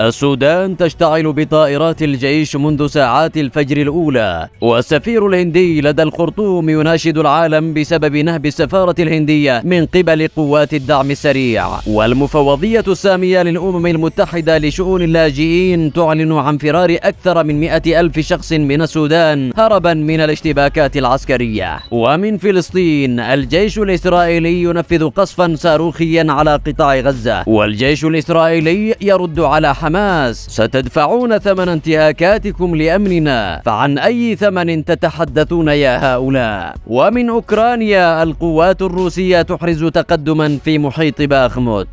السودان تشتعل بطائرات الجيش منذ ساعات الفجر الأولى والسفير الهندي لدى الخرطوم يناشد العالم بسبب نهب السفارة الهندية من قبل قوات الدعم السريع والمفوضية السامية للأمم المتحدة لشؤون اللاجئين تعلن عن فرار أكثر من مئة ألف شخص من السودان هربا من الاشتباكات العسكرية ومن فلسطين الجيش الإسرائيلي ينفذ قصفا صاروخيا على قطاع غزة والجيش الإسرائيلي يرد على حمد حماس ستدفعون ثمن انتهاكاتكم لأمننا فعن أي ثمن تتحدثون يا هؤلاء ومن أوكرانيا القوات الروسية تحرز تقدما في محيط باخموت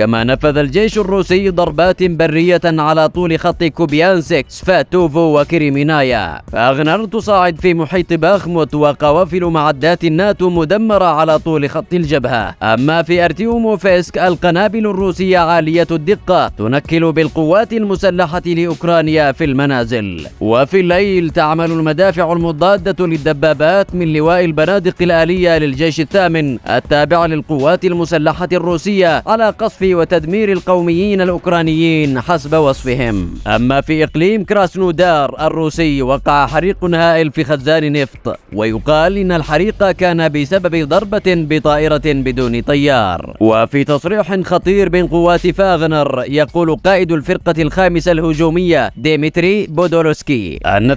كما نفذ الجيش الروسي ضربات برية على طول خط كوبيانسك سفاتوفو وكريمينايا فأغنر تصاعد في محيط باخموت وقوافل معدات الناتو مدمرة على طول خط الجبهة أما في أرتيوموفيسك القنابل الروسية عالية الدقة تنكل بالقوات المسلحة لأوكرانيا في المنازل وفي الليل تعمل المدافع المضادة للدبابات من لواء البنادق الآلية للجيش الثامن التابع للقوات المسلحة الروسية على قصف وتدمير القوميين الأوكرانيين حسب وصفهم أما في إقليم كراسنودار الروسي وقع حريق هائل في خزان نفط ويقال إن الحريق كان بسبب ضربة بطائرة بدون طيار وفي تصريح خطير بين قوات فاغنر يقول قائد الفرقة الخامسة الهجومية ديمتري بودولوسكي أن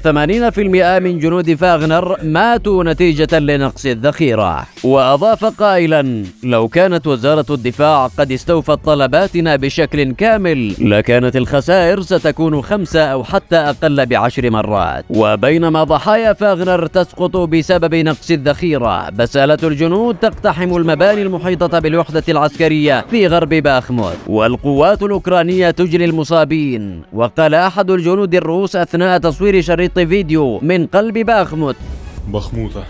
80% من جنود فاغنر ماتوا نتيجة لنقص الذخيرة وأضاف قائلا لو كانت وزارة الدفاع قد استوفت طلباتنا بشكل كامل لكانت الخسائر ستكون خمسة أو حتى أقل بعشر مرات وبينما ضحايا فاغنر تسقط بسبب نقص الذخيرة بسالة الجنود تقتحم المباني المحيطة بالوحدة العسكرية في غرب باخموت والقوات الأوكرانية تجري المصابين وقال أحد الجنود الروس أثناء تصوير شريط فيديو من قلب باخموت بخموتة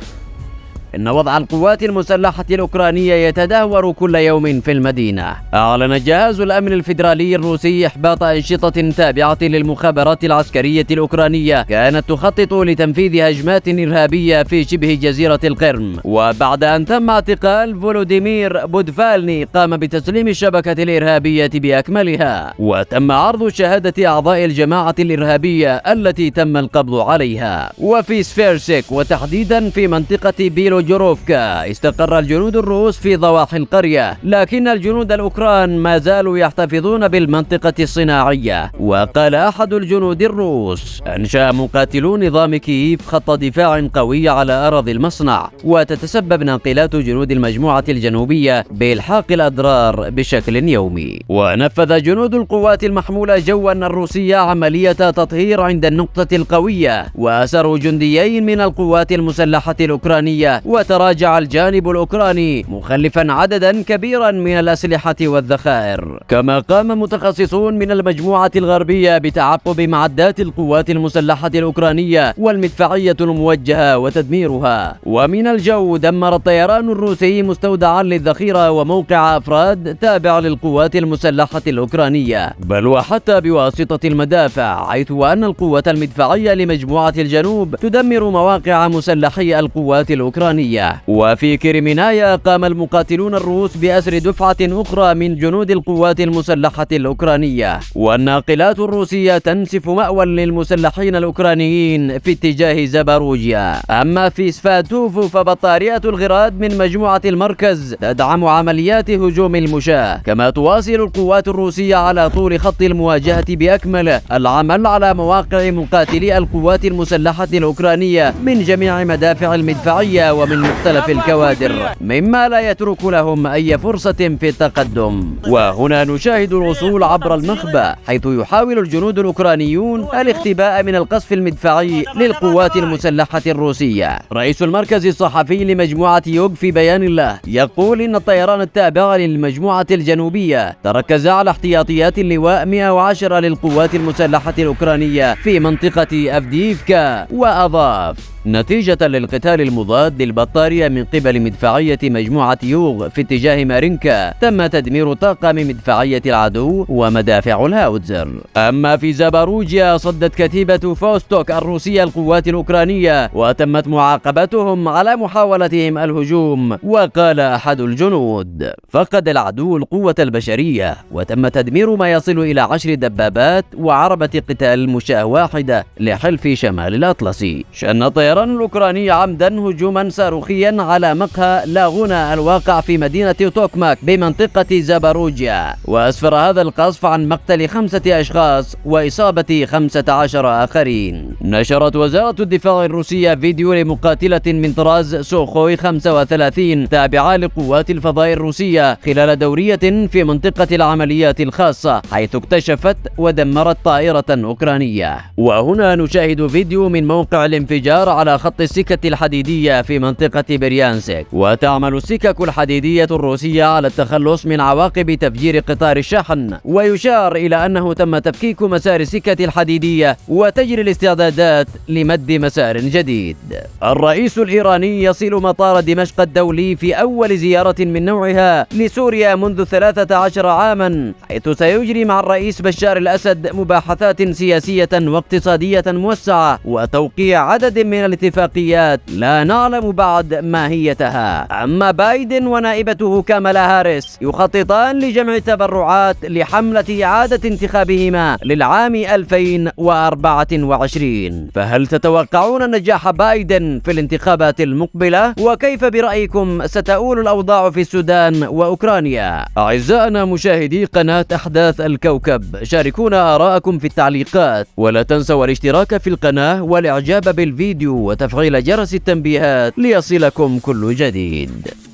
إن وضع القوات المسلحة الأوكرانية يتدهور كل يوم في المدينة أعلن جهاز الأمن الفيدرالي الروسي إحباط أنشطة تابعة للمخابرات العسكرية الأوكرانية كانت تخطط لتنفيذ هجمات إرهابية في شبه جزيرة القرم وبعد أن تم اعتقال فولوديمير بودفالني قام بتسليم الشبكة الإرهابية بأكملها وتم عرض شهادة أعضاء الجماعة الإرهابية التي تم القبض عليها وفي سفيرسك وتحديدا في منطقة بيلو جروفكا استقر الجنود الروس في ضواحي القرية لكن الجنود الأوكران ما زالوا يحتفظون بالمنطقة الصناعية وقال أحد الجنود الروس أنشأ مقاتلو نظام كييف خط دفاع قوي على أراضي المصنع وتتسبب ناقلات جنود المجموعة الجنوبية بإلحاق الأضرار بشكل يومي ونفذ جنود القوات المحمولة جوا الروسية عملية تطهير عند النقطة القوية وأسروا جنديين من القوات المسلحة الأوكرانية وتراجع الجانب الأوكراني مخلفا عددا كبيرا من الأسلحة والذخائر كما قام متخصصون من المجموعة الغربية بتعقب معدات القوات المسلحة الأوكرانية والمدفعية الموجهة وتدميرها ومن الجو دمر الطيران الروسي مستودعا للذخيرة وموقع أفراد تابع للقوات المسلحة الأوكرانية بل وحتى بواسطة المدافع حيث أن القوات المدفعية لمجموعة الجنوب تدمر مواقع مسلحي القوات الأوكرانية الإسلامية وفي كريمينايا قام المقاتلون الروس بأسر دفعة أخرى من جنود القوات المسلحة الأوكرانية والناقلات الروسية تنسف مأوى للمسلحين الأوكرانيين في اتجاه زباروجيا أما في سفاتوفو فبطارية الغراد من مجموعة المركز تدعم عمليات هجوم المشاة كما تواصل القوات الروسية على طول خط المواجهة بأكمله العمل على مواقع مقاتلي القوات المسلحة الأوكرانية من جميع مدافع المدفعية ومن من مختلف الكوادر مما لا يترك لهم أي فرصة في التقدم وهنا نشاهد الوصول عبر المخبأ حيث يحاول الجنود الأوكرانيون الاختباء من القصف المدفعي للقوات المسلحة الروسية رئيس المركز الصحفي لمجموعة يوغ في بيان الله يقول إن الطيران التابع للمجموعة الجنوبية تركز على احتياطيات اللواء 110 للقوات المسلحة الأوكرانية في منطقة أفديفكا وأضاف نتيجة للقتال المضاد للبطارية من قبل مدفعية مجموعة يوغ في اتجاه مارينكا تم تدمير طاقم مدفعية العدو ومدافع الهاوتزر أما في زاباروجيا صدت كتيبة فوستوك الروسية القوات الأوكرانية وتمت معاقبتهم على محاولتهم الهجوم وقال أحد الجنود فقد العدو القوة البشرية وتم تدمير ما يصل إلى عشر دبابات وعربة قتال مشاة واحدة لحلف شمال الأطلسي شن طيار الطيران الأوكراني عمدا هجوما صاروخيا على مقهى لاغونا الواقع في مدينة توكماك بمنطقة زاباروجيا وأسفر هذا القصف عن مقتل خمسة أشخاص وإصابة خمسة عشر آخرين نشرت وزارة الدفاع الروسية فيديو لمقاتلة من طراز سوخوي 35 تابعة لقوات الفضاء الروسية خلال دورية في منطقة العمليات الخاصة حيث اكتشفت ودمرت طائرة أوكرانية وهنا نشاهد فيديو من موقع الانفجار على خط السكة الحديدية في منطقة بريانسك وتعمل السكك الحديدية الروسية على التخلص من عواقب تفجير قطار الشحن ويشار إلى أنه تم تفكيك مسار السكة الحديدية وتجري الاستعدادات لمد مسار جديد الرئيس الإيراني يصل مطار دمشق الدولي في أول زيارة من نوعها لسوريا منذ 13 عاما حيث سيجري مع الرئيس بشار الأسد مباحثات سياسية واقتصادية موسعة وتوقيع عدد من الاتفاقيات لا نعلم بعد ماهيتها أما بايدن ونائبته كامالا هاريس يخططان لجمع التبرعات لحملة إعادة انتخابهما للعام 2024 فهل تتوقعون نجاح بايدن في الانتخابات المقبلة؟ وكيف برأيكم ستؤول الأوضاع في السودان وأوكرانيا؟ أعزائنا مشاهدي قناة أحداث الكوكب شاركونا آراءكم في التعليقات ولا تنسوا الاشتراك في القناة والإعجاب بالفيديو وتفعيل جرس التنبيهات ليصلكم كل جديد